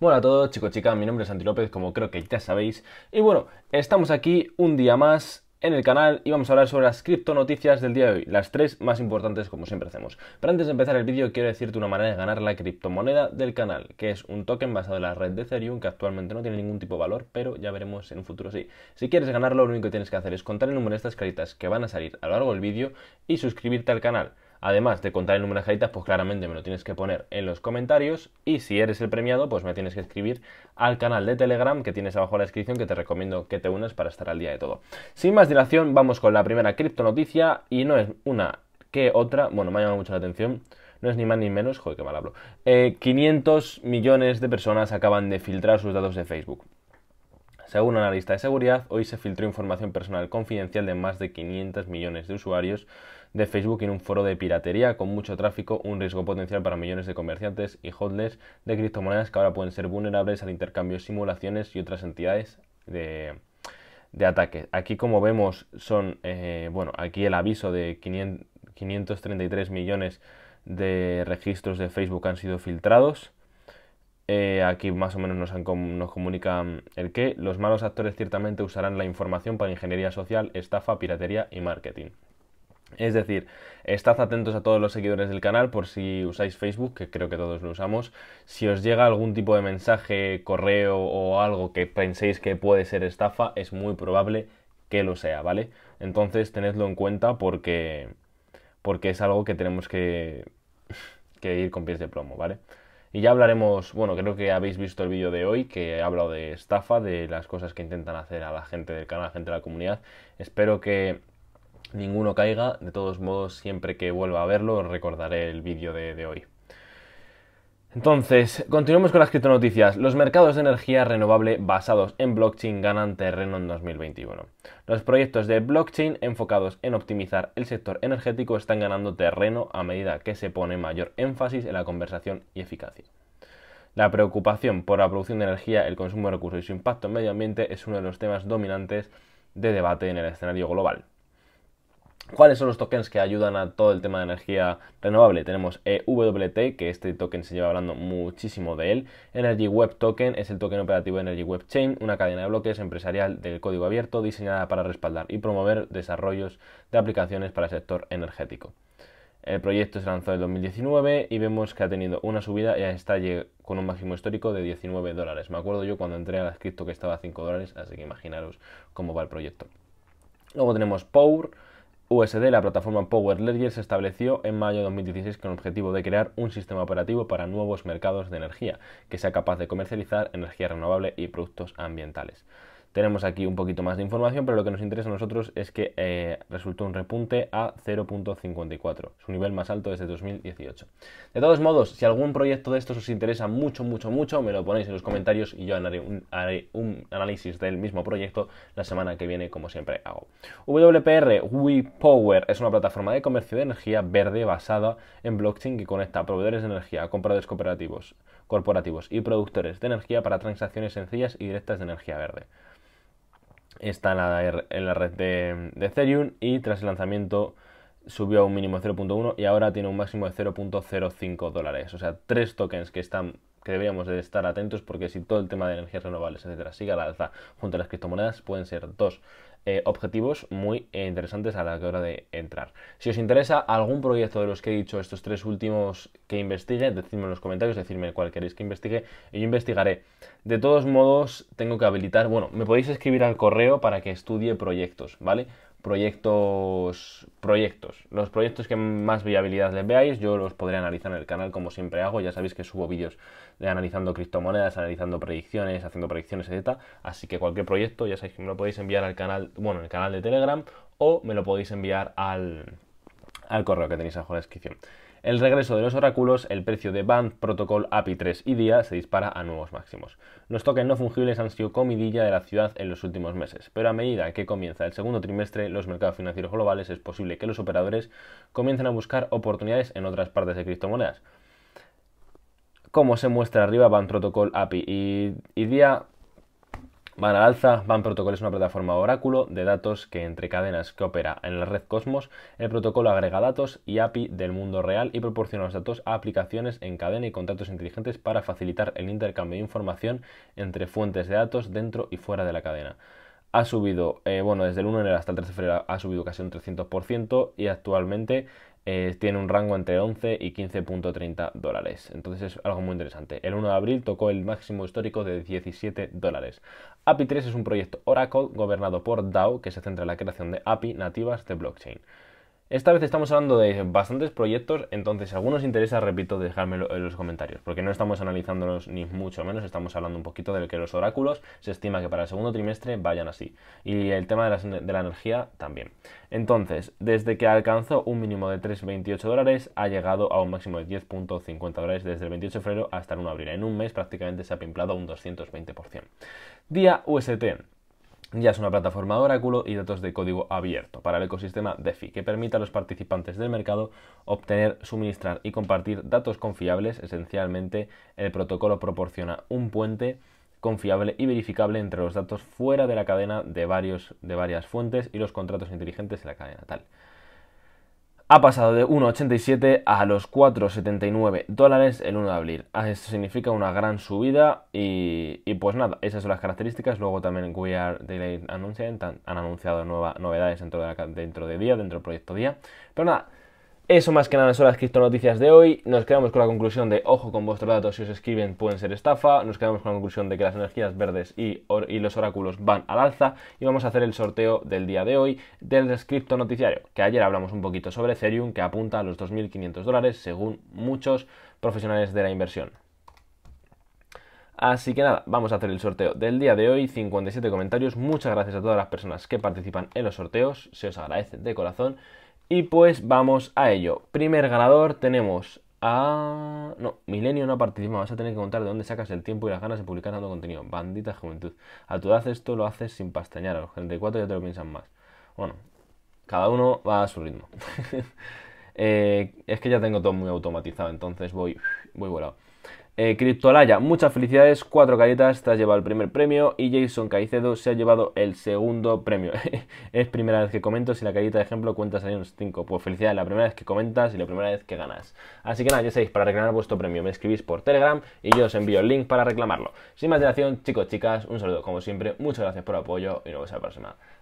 Hola a todos chicos, chicas, mi nombre es Santi López, como creo que ya sabéis. Y bueno, estamos aquí un día más en el canal y vamos a hablar sobre las criptonoticias del día de hoy, las tres más importantes como siempre hacemos. Pero antes de empezar el vídeo quiero decirte una manera de ganar la criptomoneda del canal, que es un token basado en la red de Ethereum que actualmente no tiene ningún tipo de valor, pero ya veremos en un futuro sí. Si quieres ganarlo lo único que tienes que hacer es contar el número de estas caritas que van a salir a lo largo del vídeo y suscribirte al canal. Además de contar el número de caritas, pues claramente me lo tienes que poner en los comentarios. Y si eres el premiado, pues me tienes que escribir al canal de Telegram que tienes abajo en la descripción, que te recomiendo que te unas para estar al día de todo. Sin más dilación, vamos con la primera criptonoticia. Y no es una que otra, bueno, me ha llamado mucho la atención. No es ni más ni menos, joder, qué mal hablo. 500 eh, millones de personas acaban de filtrar sus datos de Facebook. Según analista de seguridad, hoy se filtró información personal confidencial de más de 500 millones de usuarios de Facebook en un foro de piratería con mucho tráfico, un riesgo potencial para millones de comerciantes y hodlers de criptomonedas que ahora pueden ser vulnerables al intercambio, simulaciones y otras entidades de, ataque. Aquí como vemos son, eh, bueno, aquí el aviso de 500, 533 millones de registros de Facebook han sido filtrados. Eh, aquí más o menos nos, nos comunican el que los malos actores ciertamente usarán la información para ingeniería social, estafa, piratería y marketing. Es decir, estad atentos a todos los seguidores del canal por si usáis Facebook, que creo que todos lo usamos. Si os llega algún tipo de mensaje, correo o algo que penséis que puede ser estafa, es muy probable que lo sea, ¿vale? Entonces tenedlo en cuenta porque, porque es algo que tenemos que, que ir con pies de plomo, ¿vale? Y ya hablaremos, bueno, creo que habéis visto el vídeo de hoy que he hablado de estafa, de las cosas que intentan hacer a la gente del canal, a la gente de la comunidad. Espero que ninguno caiga. De todos modos, siempre que vuelva a verlo, recordaré el vídeo de, hoy. Entonces, continuemos con las criptonoticias. Los mercados de energía renovable basados en blockchain ganan terreno en 2021. Los proyectos de blockchain enfocados en optimizar el sector energético están ganando terreno a medida que se pone mayor énfasis en la conversación y eficacia. La preocupación por la producción de energía, el consumo de recursos y su impacto en medio ambiente es uno de los temas dominantes de debate en el escenario global. ¿Cuáles son los tokens que ayudan a todo el tema de energía renovable? Tenemos EWT, que este token se lleva hablando muchísimo de él. Energy Web Token es el token operativo de Energy Web Chain, una cadena de bloques empresarial del código abierto diseñada para respaldar y promover desarrollos de aplicaciones para el sector energético. El proyecto se lanzó en 2019 y vemos que ha tenido una subida y está con un máximo histórico de 19 dólares. Me acuerdo yo cuando entré al la que estaba a 5 dólares, así que imaginaros cómo va el proyecto. Luego tenemos Power USD, la plataforma Power Ledger, se estableció en mayo de 2016 con el objetivo de crear un sistema operativo para nuevos mercados de energía que sea capaz de comercializar energía renovable y productos ambientales. Tenemos aquí un poquito más de información, pero lo que nos interesa a nosotros es que eh, resultó un repunte a 0.54, su nivel más alto desde 2018. De todos modos, si algún proyecto de estos os interesa mucho, mucho, mucho, me lo ponéis en los comentarios y yo haré un, análisis del mismo proyecto la semana que viene, como siempre hago. WPR WePower es una plataforma de comercio de energía verde basada en blockchain que conecta a proveedores de energía, a compradores cooperativos, corporativos y productores de energía para transacciones sencillas y directas de energía verde está en la, red de, Ethereum y tras el lanzamiento subió a un mínimo de 0.1 y ahora tiene un máximo de 0.05 dólares. O sea, tres tokens que están que deberíamos de estar atentos porque si todo el tema de energías renovables, etcétera, sigue la alza junto a las criptomonedas, pueden ser dos eh, objetivos muy eh, interesantes a la hora de entrar. Si os interesa algún proyecto de los que he dicho estos tres últimos que investigue, decidme en los comentarios, decidme cuál queréis que investigue y yo investigaré. De todos modos, tengo que habilitar, bueno, me podéis escribir al correo para que estudie proyectos, ¿vale? proyectos, proyectos. Los proyectos que más viabilidad les veáis, yo los podré analizar en el canal como siempre hago. Ya sabéis que subo vídeos de analizando criptomonedas, analizando predicciones, haciendo predicciones, etc. Así que cualquier proyecto, ya sabéis que me lo podéis enviar al canal, bueno, en el canal de Telegram o me lo podéis enviar al, al correo que tenéis abajo en la descripción el regreso de los oráculos, el precio de Band, Protocol, API 3 y DIA se dispara a nuevos máximos. Los tokens no fungibles han sido comidilla de la ciudad en los últimos meses, pero a medida que comienza el segundo trimestre, los mercados financieros globales es posible que los operadores comiencen a buscar oportunidades en otras partes de criptomonedas. Como se muestra arriba, Band, Protocol, API y, y DIA Van al alza, Van Protocol es una plataforma oráculo de datos que entre cadenas que opera en la red Cosmos, el protocolo agrega datos y API del mundo real y proporciona los datos a aplicaciones en cadena y contratos inteligentes para facilitar el intercambio de información entre fuentes de datos dentro y fuera de la cadena ha subido, eh, bueno, desde el 1 de enero hasta el 3 de febrero ha subido casi un 300% y actualmente eh, tiene un rango entre 11 y 15.30 dólares. Entonces es algo muy interesante. El 1 de abril tocó el máximo histórico de 17 dólares. API 3 es un proyecto Oracle gobernado por DAO que se centra en la creación de API nativas de blockchain. Esta vez estamos hablando de bastantes proyectos, entonces si alguno os interesa, repito, dejármelo en los comentarios, porque no estamos analizándolos ni mucho menos, estamos hablando un poquito del que los oráculos se estima que para el segundo trimestre vayan así, y el tema de la, de la energía también. Entonces, desde que alcanzó un mínimo de 3,28 dólares, ha llegado a un máximo de 10,50 dólares desde el 28 de febrero hasta el 1 de abril. En un mes prácticamente se ha pimplado un 220%. Día UST ya es una plataforma de oráculo y datos de código abierto para el ecosistema DeFi que permite a los participantes del mercado obtener, suministrar y compartir datos confiables. Esencialmente, el protocolo proporciona un puente confiable y verificable entre los datos fuera de la cadena de, de varias fuentes y los contratos inteligentes de la cadena tal ha pasado de 1,87 a los 4,79 dólares el 1 de abril. Ah, esto significa una gran subida y, pues nada, esas son las características. Luego también We Are Delayed anuncian, han anunciado nuevas novedades dentro de, dentro de día, dentro del proyecto día. Pero nada, eso más que nada son las noticias de hoy. Nos quedamos con la conclusión de ojo con vuestros datos si os escriben pueden ser estafa. Nos quedamos con la conclusión de que las energías verdes y, los oráculos van al alza. Y vamos a hacer el sorteo del día de hoy del noticiario, que ayer hablamos un poquito sobre Ethereum, que apunta a los 2.500 dólares según muchos profesionales de la inversión. Así que nada, vamos a hacer el sorteo del día de hoy, 57 comentarios. Muchas gracias a todas las personas que participan en los sorteos, se os agradece de corazón. Y pues vamos a ello. Primer ganador tenemos a... No, Milenio no ha participado. Vas a tener que contar de dónde sacas el tiempo y las ganas de publicar tanto contenido. Bandita juventud. A tu edad esto lo haces sin pastañar. A los 34 ya te lo piensan más. Bueno, cada uno va a su ritmo. Eh, es que ya tengo todo muy automatizado, entonces voy, voy volado. Eh, Cryptolaya, muchas felicidades, cuatro caritas, te has llevado el primer premio y Jason Caicedo se ha llevado el segundo premio. es primera vez que comento, si la carita de ejemplo cuenta ahí unos 5. Pues felicidades, la primera vez que comentas y la primera vez que ganas. Así que nada, ya sabéis, para reclamar vuestro premio me escribís por Telegram y yo os envío el link para reclamarlo. Sin más dilación, chicos, chicas, un saludo como siempre, muchas gracias por el apoyo y nos vemos a la próxima.